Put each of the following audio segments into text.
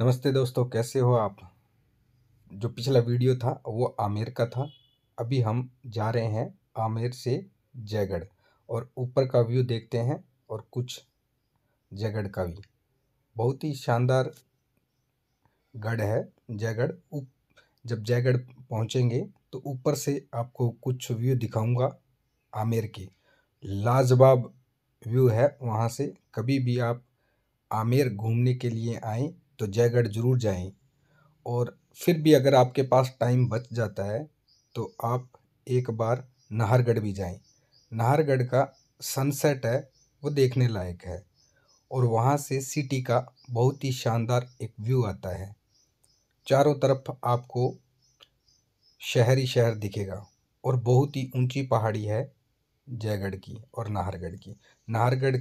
नमस्ते दोस्तों कैसे हो आप जो पिछला वीडियो था वो आमेर का था अभी हम जा रहे हैं आमेर से जयगढ़ और ऊपर का व्यू देखते हैं और कुछ जयगढ़ का भी बहुत ही शानदार गढ़ है जयगढ़ जब जयगढ़ पहुंचेंगे तो ऊपर से आपको कुछ व्यू दिखाऊंगा आमेर के लाजवाब व्यू है वहाँ से कभी भी आप आमेर घूमने के लिए आएँ तो जयगढ़ ज़रूर जाएं और फिर भी अगर आपके पास टाइम बच जाता है तो आप एक बार नाहरगढ़ भी जाएँ नाहरगढ़ का सनसेट है वो देखने लायक है और वहाँ से सिटी का बहुत ही शानदार एक व्यू आता है चारों तरफ आपको शहर ही शहर दिखेगा और बहुत ही ऊंची पहाड़ी है जयगढ़ की और नाहरगढ़ की नाहरगढ़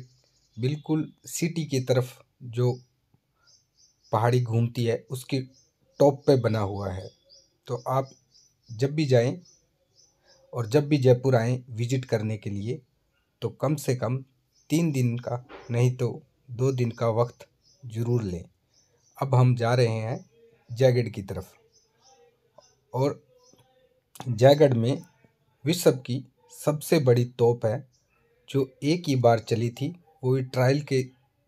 बिल्कुल सिटी की तरफ जो पहाड़ी घूमती है उसके टॉप पे बना हुआ है तो आप जब भी जाएं और जब भी जयपुर आएं विजिट करने के लिए तो कम से कम तीन दिन का नहीं तो दो दिन का वक्त ज़रूर लें अब हम जा रहे हैं जयगढ़ की तरफ और जयगढ़ में विश्व की सबसे बड़ी तोप है जो एक ही बार चली थी वो भी ट्रायल के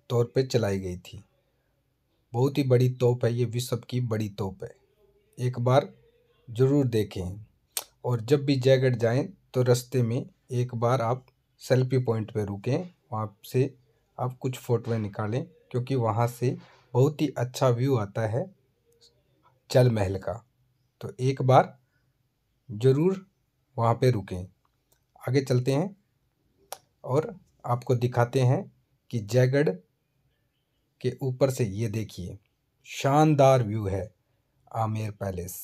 तौर पे चलाई गई थी बहुत ही बड़ी तोप है ये विश्व की बड़ी तोप है एक बार ज़रूर देखें और जब भी जयगढ़ जाएं तो रास्ते में एक बार आप सेल्फी पॉइंट पे रुकें वहाँ से आप कुछ फ़ोटोएँ निकालें क्योंकि वहाँ से बहुत ही अच्छा व्यू आता है जल महल का तो एक बार ज़रूर वहाँ पे रुकें आगे चलते हैं और आपको दिखाते हैं कि जयगढ़ के ऊपर से ये देखिए शानदार व्यू है आमेर पैलेस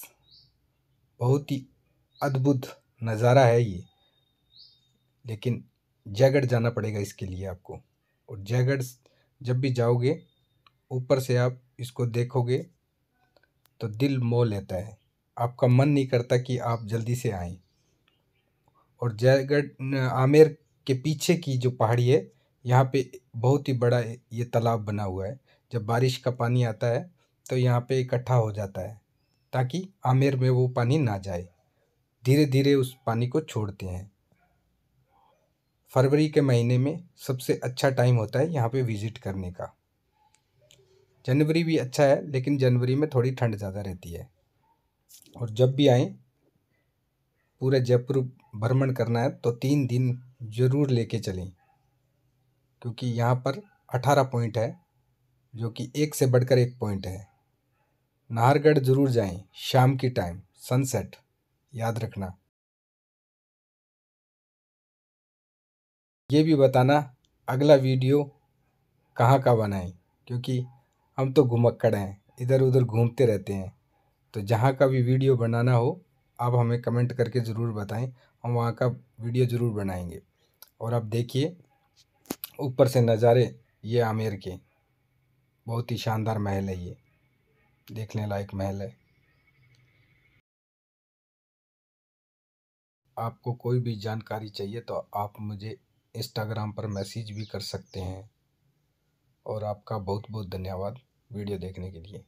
बहुत ही अद्भुत नज़ारा है ये लेकिन जयगढ़ जाना पड़ेगा इसके लिए आपको और जयगढ़ जब भी जाओगे ऊपर से आप इसको देखोगे तो दिल मोह लेता है आपका मन नहीं करता कि आप जल्दी से आए और जयगढ़ आमेर के पीछे की जो पहाड़ी है यहाँ पे बहुत ही बड़ा ये तालाब बना हुआ है जब बारिश का पानी आता है तो यहाँ पे इकट्ठा हो जाता है ताकि आमेर में वो पानी ना जाए धीरे धीरे उस पानी को छोड़ते हैं फरवरी के महीने में सबसे अच्छा टाइम होता है यहाँ पे विज़िट करने का जनवरी भी अच्छा है लेकिन जनवरी में थोड़ी ठंड ज़्यादा रहती है और जब भी आए पूरे जयपुर भ्रमण करना है तो तीन दिन ज़रूर लेके चलें क्योंकि यहाँ पर अठारह पॉइंट है जो कि एक से बढ़कर एक पॉइंट है नाहरगढ़ ज़रूर जाएं शाम की टाइम सनसेट याद रखना ये भी बताना अगला वीडियो कहाँ का बनाएं क्योंकि हम तो घुमक्कड़ हैं इधर उधर घूमते रहते हैं तो जहाँ का भी वीडियो बनाना हो आप हमें कमेंट करके ज़रूर बताएं हम वहाँ का वीडियो ज़रूर बनाएंगे और आप देखिए ऊपर से नज़ारे ये आमेर के बहुत ही शानदार महल है ये देखने लायक महल है आपको कोई भी जानकारी चाहिए तो आप मुझे इंस्टाग्राम पर मैसेज भी कर सकते हैं और आपका बहुत बहुत धन्यवाद वीडियो देखने के लिए